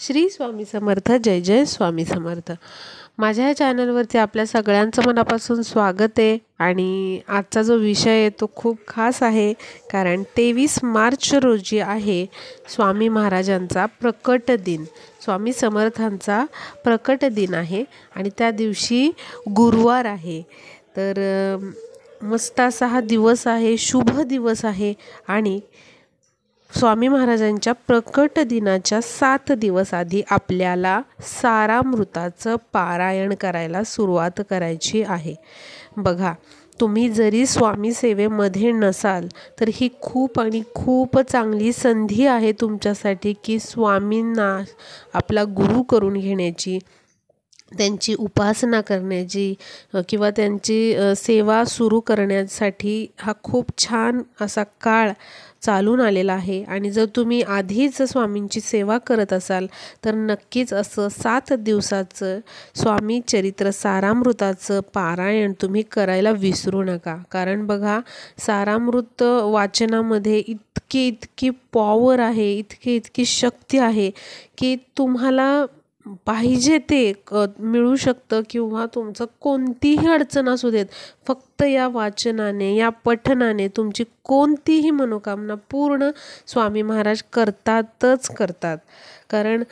श्री स्वामी समर्थ जय जय स्वामी समर्थ माझ्या या चॅनलवरती आपल्या सगळ्यांचं मनापासून स्वागत आहे आणि आजचा जो विषय आहे तो खूप खास आहे कारण तेवीस मार्च रोजी आहे स्वामी महाराजांचा प्रकट दिन स्वामी समर्थांचा प्रकट दिन आहे आणि त्या दिवशी गुरुवार आहे तर मस्त असा हा दिवस आहे शुभ दिवस आहे आणि स्वामी महाराजांच्या प्रकट दिनाच्या सात दिवस आधी आपल्याला सारा मृताचं पारायण करायला सुरुवात करायची आहे बघा तुम्ही जरी स्वामी सेवेमध्ये नसाल तर ही खूप आणि खूप चांगली संधी आहे तुमच्यासाठी की स्वामींना आपला गुरु करून घेण्याची त्यांची उपासना करण्याची किंवा त्यांची सेवा सुरू करण्यासाठी हा खूप छान असा काळ चालून आलेला आहे आणि जर तुम्ही आधीच स्वामींची सेवा करत असाल तर नक्कीच असं सात दिवसाचं स्वामी चरित्र सारामृताचं पारायण तुम्ही करायला विसरू नका कारण बघा सारामृत वाचनामध्ये इतकी इतकी पॉवर आहे इतकी इतकी शक्ती आहे की तुम्हाला पाहिजे ते क मिळू शकतं किंवा तुमचं कोणतीही अडचण असू देत फक्त या वाचनाने या पठनाने तुमची कोणतीही मनोकामना पूर्ण स्वामी महाराज करतातच करतात कारण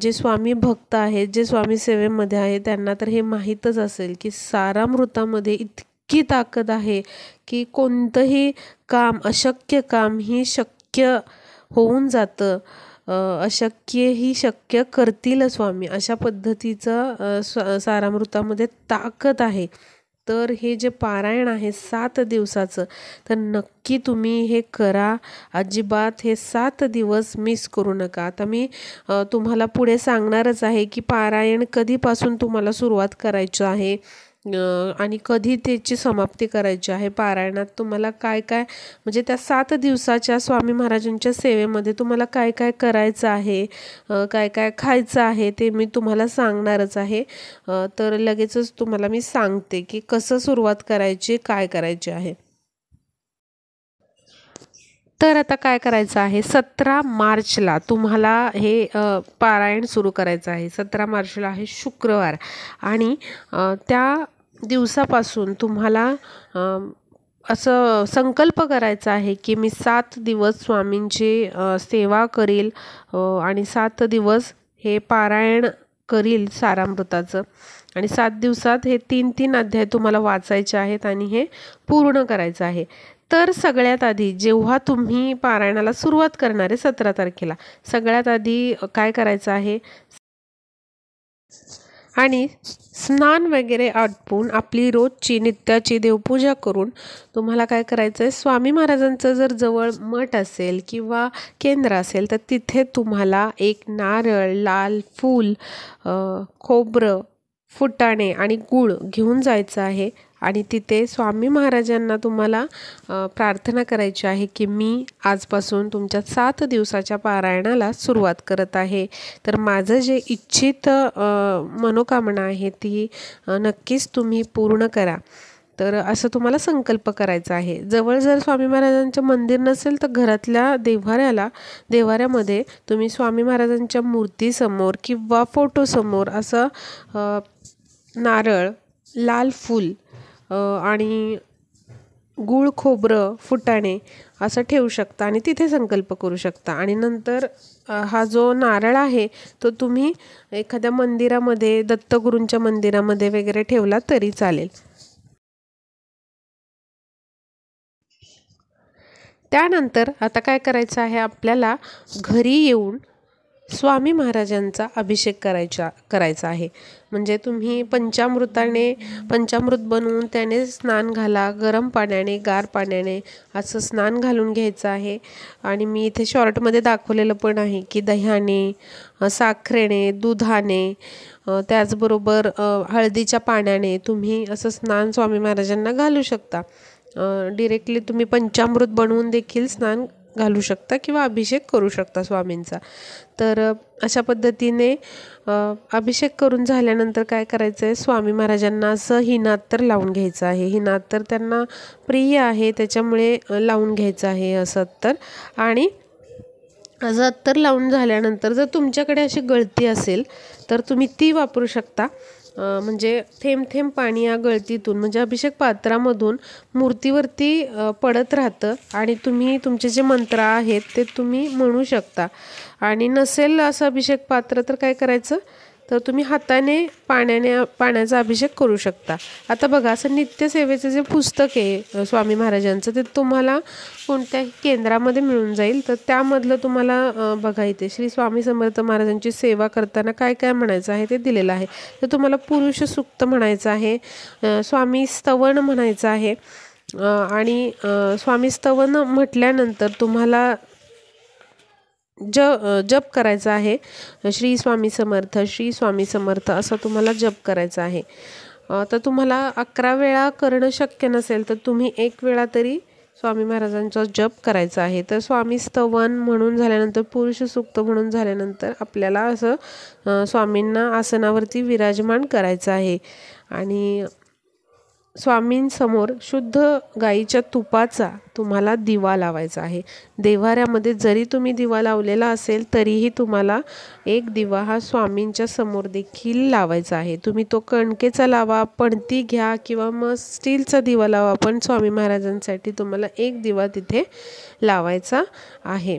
जे स्वामी भक्त आहेत जे स्वामी सेवेमध्ये आहे त्यांना तर हे माहीतच असेल की सारा मृतामध्ये इतकी ताकद आहे की कोणतंही काम अशक्य काम ही शक्य होऊन जातं अशक्य ही शक्य करतील स्वामी अशा पद्धतीचं सारामृतामध्ये ताकद आहे तर हे जे पारायण आहे सात दिवसाचं तर नक्की तुम्ही हे करा अजिबात हे सात दिवस मिस करू नका आता मी तुम्हाला पुढे सांगणारच आहे की पारायण कधीपासून तुम्हाला सुरुवात करायची आहे आणि कधी त्याची समाप्ती करायची आहे पारायणात तुम्हाला काय काय म्हणजे त्या सात दिवसाच्या स्वामी महाराजांच्या सेवेमध्ये तुम्हाला काय काय करायचं आहे काय काय खायचं आहे ते मी तुम्हाला सांगणारच आहे तर लगेचच तुम्हाला मी सांगते की कसं सुरुवात करायची काय करायची आहे तर आता काय करायचं आहे सतरा मार्चला तुम्हाला हे पारायण सुरू करायचं आहे सतरा मार्चला आहे शुक्रवार आणि त्या दिवसापासून तुम्हाला असं संकल्प करायचा आहे की मी सात दिवस स्वामींची सेवा करेल आणि सात दिवस हे पारायण करील सारामृताचं आणि सात दिवसात हे तीन तीन अध्याय तुम्हाला वाचायचे आहेत आणि हे पूर्ण करायचं आहे तर सगळ्यात आधी जेव्हा तुम्ही पारायणाला सुरुवात करणार आहे सतरा तारखेला सगळ्यात आधी काय करायचं आहे आणि स्नान वगैरे आटपून आपली रोजची नित्याची देवपूजा करून तुम्हाला काय करायचं आहे स्वामी महाराजांचं जर जवळ मठ असेल किंवा केंद्र असेल तर तिथे तुम्हाला एक नारळ लाल फूल खोबरं फुटाणे आणि गूळ घेऊन जायचं आहे आणि तिथे स्वामी महाराजांना तुम्हाला प्रार्थना करायची आहे की मी आजपासून तुमच्या सात दिवसाच्या पारायणाला सुरुवात करत आहे तर माझं जे इच्छित मनोकामना आहे ती नक्कीच तुम्ही पूर्ण करा तर असं तुम्हाला संकल्प करायचा आहे जवळ जर स्वामी महाराजांचं मंदिर नसेल तर घरातल्या देव्हाऱ्याला देव्हाऱ्यामध्ये तुम्ही स्वामी महाराजांच्या मूर्तीसमोर किंवा फोटोसमोर असं नारळ लाल फूल आणि गूळ खोबरं फुटाणे असं ठेवू शकता आणि तिथे संकल्प करू शकता आणि नंतर हा जो नारळ आहे तो तुम्ही एखाद्या मंदिरामध्ये दत्तगुरूंच्या मंदिरामध्ये वगैरे ठेवला तरी चालेल त्यानंतर आता काय करायचं आहे आपल्याला घरी येऊन स्वामी महाराजांचा अभिषेक करायचा करायचा आहे म्हणजे तुम्ही पंचामृताने पंचामृत बनवून त्याने स्नान घाला गरम पाण्याने गार पाण्याने असं स्नान घालून घ्यायचं आहे आणि मी इथे शॉर्टमध्ये दाखवलेलं पण आहे की दह्याने साखरेने दुधाने त्याचबरोबर हळदीच्या पाण्याने तुम्ही असं स्नान स्वामी महाराजांना घालू शकता डिरेक्टली तुम्ही पंचामृत बनवून देखील स्नान घालू शकता किंवा अभिषेक करू शकता स्वामींचा तर अशा पद्धतीने अभिषेक करून झाल्यानंतर काय करायचं आहे स्वामी महाराजांना असं हिनात्तर लावून घ्यायचं आहे तर त्यांना प्रिय आहे त्याच्यामुळे लावून घ्यायचं आहे असं तर आणि असं अत्तर लावून झाल्यानंतर जर तुमच्याकडे अशी गळती असेल तर तुम्ही ती वापरू शकता म्हणजे थेंब थेंब पाणी या गळतीतून म्हणजे अभिषेक पात्रामधून मूर्तीवरती पडत राहतं आणि तुम्ही तुमचे जे मंत्र आहेत ते तुम्ही म्हणू शकता आणि नसेल असं अभिषेक पात्र तर काय करायचं तर तुम्ही हाताने पाण्याने पाण्याचा अभिषेक करू शकता आता बघा असं नित्यसेवेचं जे पुस्तक आहे स्वामी महाराजांचं ते तुम्हाला कोणत्याही केंद्रामध्ये मिळून जाईल तर त्यामधलं तुम्हाला बघा इथे श्री स्वामी समर्थ महाराजांची सेवा करताना काय काय म्हणायचं आहे ते दिलेलं आहे तर तुम्हाला पुरुष सुक्त म्हणायचं आहे स्वामी स्तवन म्हणायचं आहे आणि स्वामी स्तवन म्हटल्यानंतर तुम्हाला ज जप करायचा आहे श्री स्वामी समर्थ श्री स्वामी समर्थ असा तुम्हाला जप करायचा आहे तर तुम्हाला अकरा वेळा करणं शक्य नसेल तर तुम्ही एक वेळा तरी स्वामी महाराजांचा जप करायचा आहे तर स्वामी स्तवन म्हणून झाल्यानंतर पुरुष सुक्त म्हणून झाल्यानंतर आपल्याला असं स्वामींना आसनावरती विराजमान करायचं आहे आणि स्वामींसमोर शुद्ध गाईच्या तुपाचा तुम्हाला दिवा लावायचा आहे देवाऱ्यामध्ये जरी तुम्ही दिवा लावलेला असेल तरीही तुम्हाला एक दिवा हा स्वामींच्या समोर देखील लावायचा आहे तुम्ही तो कणकेचा लावा पणती घ्या किंवा मग स्टीलचा दिवा लावा पण स्वामी महाराजांसाठी तुम्हाला एक दिवा तिथे लावायचा आहे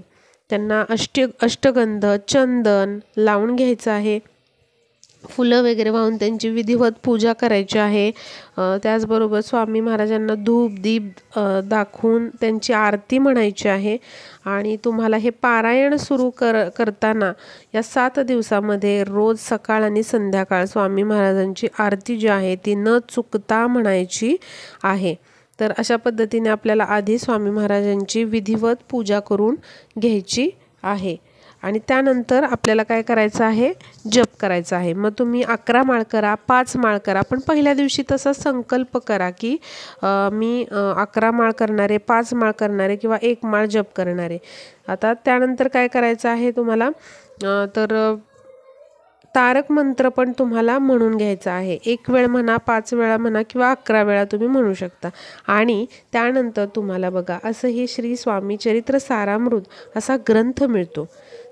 त्यांना अष्ट अष्टगंध चंदन लावून घ्यायचं आहे फुलं वगैरे वाहून त्यांची विधिवत पूजा करायची आहे त्याचबरोबर स्वामी महाराजांना धूप दीप दाखवून त्यांची आरती म्हणायची आहे आणि तुम्हाला हे पारायण सुरू कर करताना या सात दिवसामध्ये रोज सकाळ आणि संध्याकाळ स्वामी महाराजांची आरती जी आहे ती न चुकता म्हणायची आहे तर अशा पद्धतीने आपल्याला आधी स्वामी महाराजांची विधिवत पूजा करून घ्यायची आहे आणि त्यानंतर आपल्याला काय करायचं आहे जप करायचा आहे मग तुम्ही अकरा माळ करा पाच माळ करा पण पहिल्या दिवशी तसा संकल्प करा की मी अकरा माळ करणारे पाच माळ करणारे किंवा एक माळ जप करणारे आता त्यानंतर काय करायचं आहे तुम्हाला तर तारक मंत्र पण तुम्हाला म्हणून घ्यायचा आहे एक वेळ म्हणा पाच वेळा म्हणा किंवा अकरा वेळा तुम्ही म्हणू शकता आणि त्यानंतर तुम्हाला बघा असं हे श्री स्वामी चरित्र सारामृत असा ग्रंथ मिळतो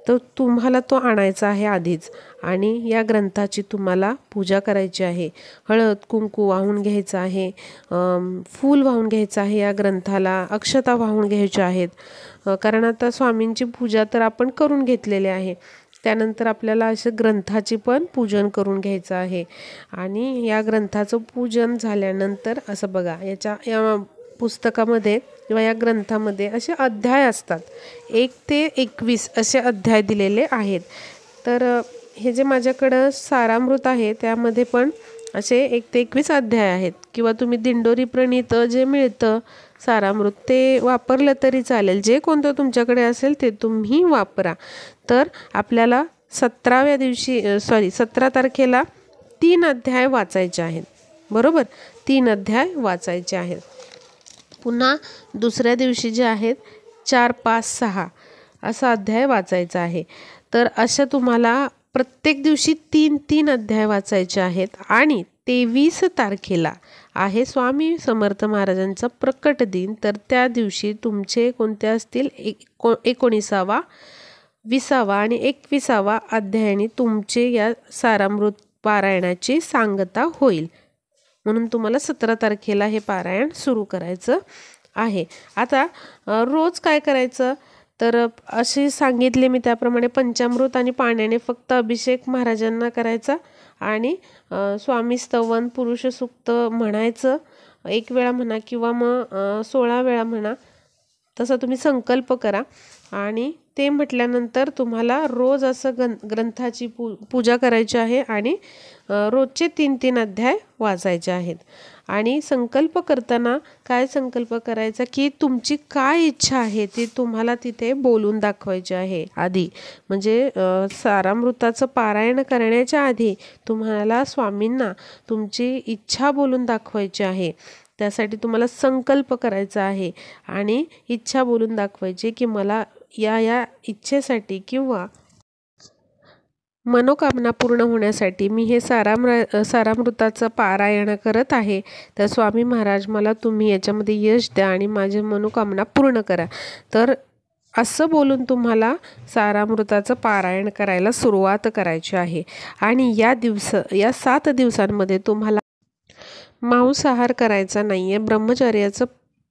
तर तुम्हाला तो आणायचा आहे आधीच आणि या ग्रंथाची तुम्हाला पूजा करायची आहे हळद कुंकू वाहून घ्यायचं आहे फूल वाहून घ्यायचं आहे या ग्रंथाला अक्षता वाहून घ्यायच्या आहेत कारण आता स्वामींची पूजा तर आपण करून घेतलेली आहे त्यानंतर आपल्याला असं ग्रंथाची पण पूजन करून घ्यायचं आहे आणि या ग्रंथाचं पूजन झाल्यानंतर असं बघा याच्या या पुस्तकामध्ये किंवा या ग्रंथामध्ये असे अध्याय असतात एक ते एकवीस असे अध्याय दिलेले आहेत तर हे जे माझ्याकडं सारामृत आहे त्यामध्ये पण असे एक ते एकवीस अध्याय आहेत किंवा तुम्ही दिंडोरी प्रणीत जे मिळतं सारामृत ते वापरलं तरी चालेल जे कोणतं तुमच्याकडे असेल ते तुम्ही वापरा तर आपल्याला सतराव्या दिवशी सॉरी सतरा तारखेला तीन अध्याय वाचायचे आहेत बरोबर तीन अध्याय वाचायचे आहेत पुन्हा दुसऱ्या दिवशी जे आहेत चार पाच सहा असा अध्याय वाचायचा आहे तर अशा तुम्हाला प्रत्येक दिवशी तीन तीन अध्याय वाचायचे आहेत आणि तेवीस तारखेला आहे स्वामी समर्थ महाराजांचा प्रकट दिन तर त्या दिवशी तुमचे कोणते असतील एको एकोणीसावा विसावा आणि एकविसावा अध्यायाने तुमचे या सारामृत पारायणाची सांगता होईल म्हणून तुम्हाला सतरा तारखेला हे पारायण सुरू करायचं आहे आता रोज काय करायचं तर असे सांगितले मी त्याप्रमाणे पंचामृत आणि पाण्याने फक्त अभिषेक महाराजांना करायचा आणि स्वामी स्तवन पुरुषसुक्त म्हणायचं एक वेळा म्हणा किंवा मग सोळा वेळा म्हणा तसा तुम्ही संकल्प करा आणि ते म्हटल्यानंतर तुम्हाला रोज असं गं ग्रंथाची पू पूजा करायची आहे आणि रोजचे तीन तीन अध्याय वाचायचे आहेत आणि संकल्प करताना काय संकल्प करायचा की तुमची काय इच्छा आहे ती तुम्हाला तिथे बोलून दाखवायची आहे आधी म्हणजे सारामृताचं पारायण करण्याच्या आधी तुम्हाला स्वामींना तुमची इच्छा बोलून दाखवायची आहे त्यासाठी तुम्हाला संकल्प करायचा आहे आणि इच्छा बोलून दाखवायची की मला या या इच्छेसाठी किंवा मनोकामना पूर्ण होण्यासाठी मी हे सारामृ सारामृताचं पारायण करत आहे तर स्वामी महाराज मला तुम्ही याच्यामध्ये यश द्या आणि माझी मनोकामना पूर्ण करा तर असं बोलून तुम्हाला सारामृताचं पारायण करायला सुरुवात करायची आहे आणि या दिवस या सात दिवसांमध्ये तुम्हाला मांसाहार करायचा नाही आहे ब्रह्मचर्याचं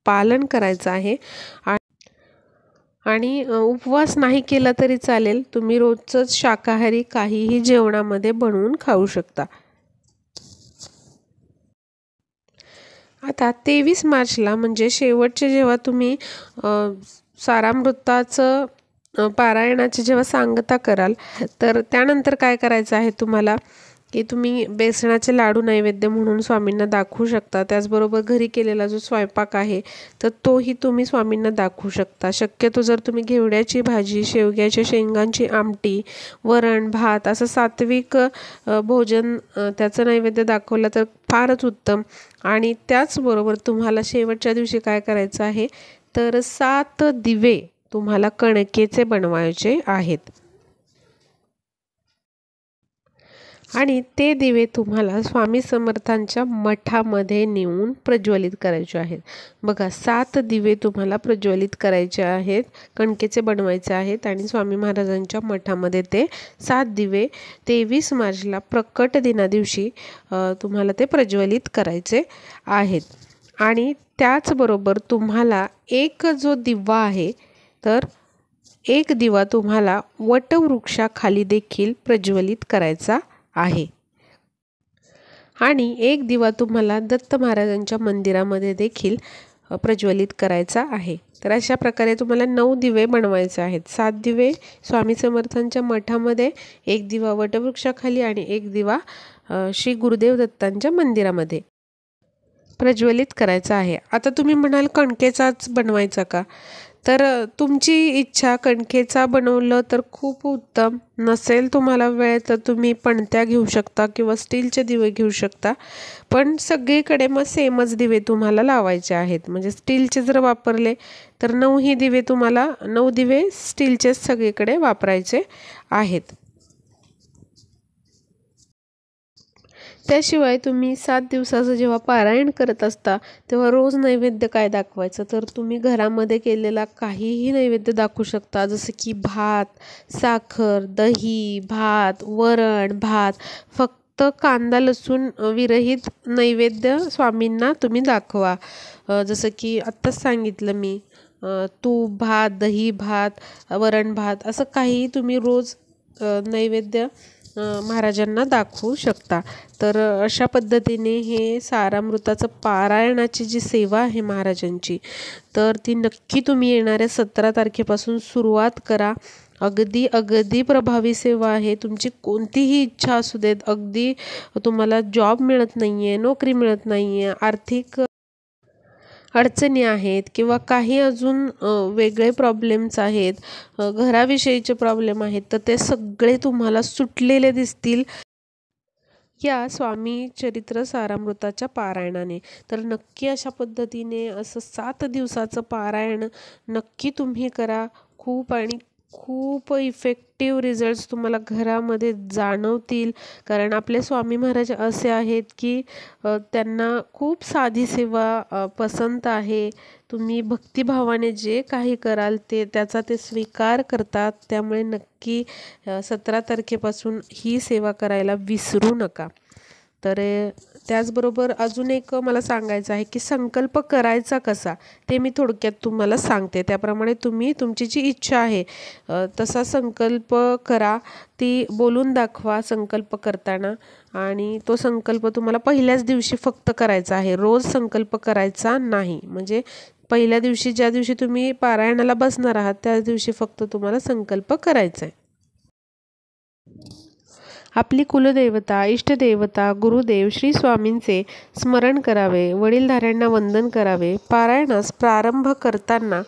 पालन करायचं आहे आणि उपवास नाही केला तरी चालेल तुम्ही रोजचंच शाकाहारी काहीही जेवणामध्ये बनवून खाऊ शकता आता तेवीस मार्चला म्हणजे शेवटचे जेव्हा तुम्ही सारामृताचं पारायणाची जेव्हा सांगता कराल तर त्यानंतर काय करायचं आहे तुम्हाला की तुम्ही बेसनाचे लाडू नैवेद्य म्हणून स्वामींना दाखवू शकता त्याचबरोबर घरी केलेला जो स्वयंपाक आहे तर तोही तुम्ही स्वामींना दाखवू शकता शक्यतो जर तुम्ही घेवड्याची भाजी शेवग्याच्या शेंगांची आमटी वरण भात असं सात्विक भोजन त्याचं नैवेद्य दाखवलं तर फारच उत्तम आणि त्याचबरोबर तुम्हाला शेवटच्या दिवशी काय करायचं आहे तर सात दिवे तुम्हाला कणकेचे बनवायचे आहेत आणि ते दिवे तुम्हाला स्वामी समर्थांच्या मठामध्ये नेऊन प्रज्वलित करायचे आहेत बघा सात दिवे तुम्हाला प्रज्वलित करायचे आहेत कणकेचे बनवायचे आहेत आणि स्वामी महाराजांच्या मठामध्ये ते सात दिवे तेवीस मार्चला प्रकट दिनादिवशी तुम्हाला ते प्रज्वलित करायचे आहेत आणि त्याचबरोबर तुम्हाला एक जो दिवा आहे तर एक दिवा तुम्हाला वटवृक्षाखाली देखील प्रज्वलित करायचा आहे आणि एक दिवा तुम्हाला दत्त महाराजांच्या मंदिरामध्ये देखील प्रज्वलित करायचा आहे तर अशा प्रकारे तुम्हाला नऊ दिवे बनवायचे आहेत सात दिवे स्वामी समर्थांच्या मठामध्ये एक दिवा वटवृक्षाखाली आणि एक दिवा श्री गुरुदेव दत्तांच्या मंदिरामध्ये प्रज्वलित करायचा आहे आता तुम्ही म्हणाल कणकेचाच बनवायचा का तर तुमची इच्छा कणकेचा बनवलं तर खूप उत्तम नसेल तुम्हाला वेळ तर तुम्ही पणत्या घेऊ शकता किंवा स्टीलचे दिवे घेऊ शकता पण सगळीकडे मग सेमच दिवे तुम्हाला लावायचे आहेत म्हणजे स्टीलचे जर वापरले तर नऊही दिवे तुम्हाला नऊ दिवे स्टीलचेच सगळीकडे वापरायचे आहेत त्याशिवाय तुम्ही सात दिवसाचं जेव्हा पारायण करत असता तेव्हा रोज नैवेद्य काय दाखवायचं तर तुम्ही घरामध्ये केलेला काहीही नैवेद्य दाखवू शकता जसं की भात साखर दही भात वरण भात फक्त कांदा लसूण विरहित नैवेद्य स्वामींना तुम्ही दाखवा जसं की आत्ताच सांगितलं मी तूप भात दही भात वरण भात असं काही तुम्ही रोज नैवेद्य महाराजांना दाखवू शकता तर अशा पद्धतीने हे सारामृताचं पारायणाची जी सेवा आहे महाराजांची तर ती नक्की तुम्ही येणाऱ्या सतरा तारखेपासून सुरुवात करा अगदी अगदी प्रभावी सेवा आहे तुमची कोणतीही इच्छा असू देत अगदी तुम्हाला जॉब मिळत नाही आहे नोकरी मिळत नाही आहे आर्थिक अडचणी आहेत किंवा काही अजून वेगळे प्रॉब्लेम्स आहेत घराविषयीचे प्रॉब्लेम आहेत तर ते सगळे तुम्हाला सुटलेले दिसतील या स्वामी चरित्र सारामृताच्या पारायणाने तर नक्की अशा पद्धतीने असं सात दिवसाचं पारायण नक्की तुम्ही करा खूप आणि खूप इफेक्टिव रिझल्ट्स तुम्हाला घरामध्ये जाणवतील कारण आपले स्वामी महाराज असे आहेत की त्यांना खूप साधी सेवा पसंत आहे तुम्ही भक्तिभावाने जे काही कराल ते त्याचा ते स्वीकार करतात त्यामुळे नक्की सतरा तारखेपासून ही सेवा करायला विसरू नका तर त्याचबरोबर अजून एक मला सांगायचं आहे की संकल्प करायचा कसा ते मी थोडक्यात तुम्हाला सांगते त्याप्रमाणे तुम्ही तुमची जी इच्छा आहे तसा संकल्प करा ती बोलून दाखवा संकल्प करताना आणि तो संकल्प तुम्हाला पहिल्याच दिवशी फक्त करायचा आहे रोज संकल्प करायचा नाही म्हणजे पहिल्या दिवशी ज्या दिवशी तुम्ही पारायणाला बसणार आहात त्याच दिवशी फक्त तुम्हाला संकल्प करायचा आहे आपली कुलदेवता इष्टदेवता गुरुदेव श्री स्वामींचे स्मरण करावे वडीलधाऱ्यांना वंदन करावे पारायणास प्रारंभ करताना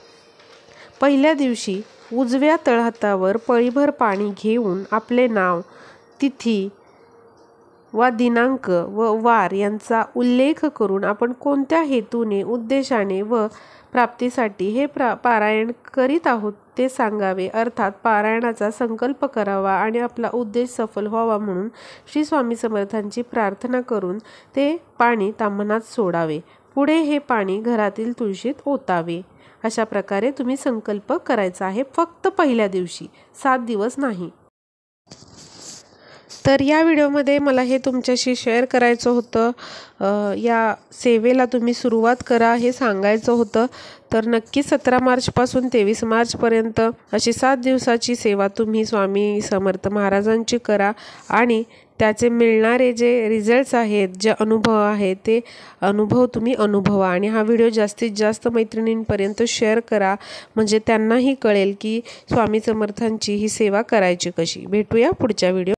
पहिल्या दिवशी उजव्या तळहातावर पळीभर पाणी घेऊन आपले नाव तिथी वा दिनांक व वार यांचा उल्लेख करून आपण कोणत्या हेतूने उद्देशाने व प्राप्तीसाठी हे प्रा पारायण करीत आहोत ते सांगावे अर्थात पारायणाचा संकल्प करावा आणि आपला उद्देश सफल व्हावा म्हणून श्री स्वामी समर्थांची प्रार्थना करून ते पाणी तामनात सोडावे पुढे हे पाणी घरातील तुळशीत ओतावे अशा प्रकारे तुम्ही संकल्प करायचा आहे फक्त पहिल्या दिवशी सात दिवस नाही तर या व्हिडिओमध्ये मला हे तुमच्याशी शेअर करायचं होतं या सेवेला तुम्ही सुरुवात करा हे सांगायचं होतं तर नक्की सतरा मार्चपासून तेवीस मार्चपर्यंत अशी सात दिवसाची सेवा तुम्ही स्वामी समर्थ महाराजांची करा आणि त्याचे मिळणारे जे रिझल्ट्स आहेत जे अनुभव आहेत ते अनुभव तुम्ही अनुभवा आणि हा व्हिडिओ जास्तीत जास्त मैत्रिणींपर्यंत शेअर करा म्हणजे त्यांनाही कळेल की स्वामी समर्थांची ही सेवा करायची कशी भेटूया पुढच्या व्हिडिओ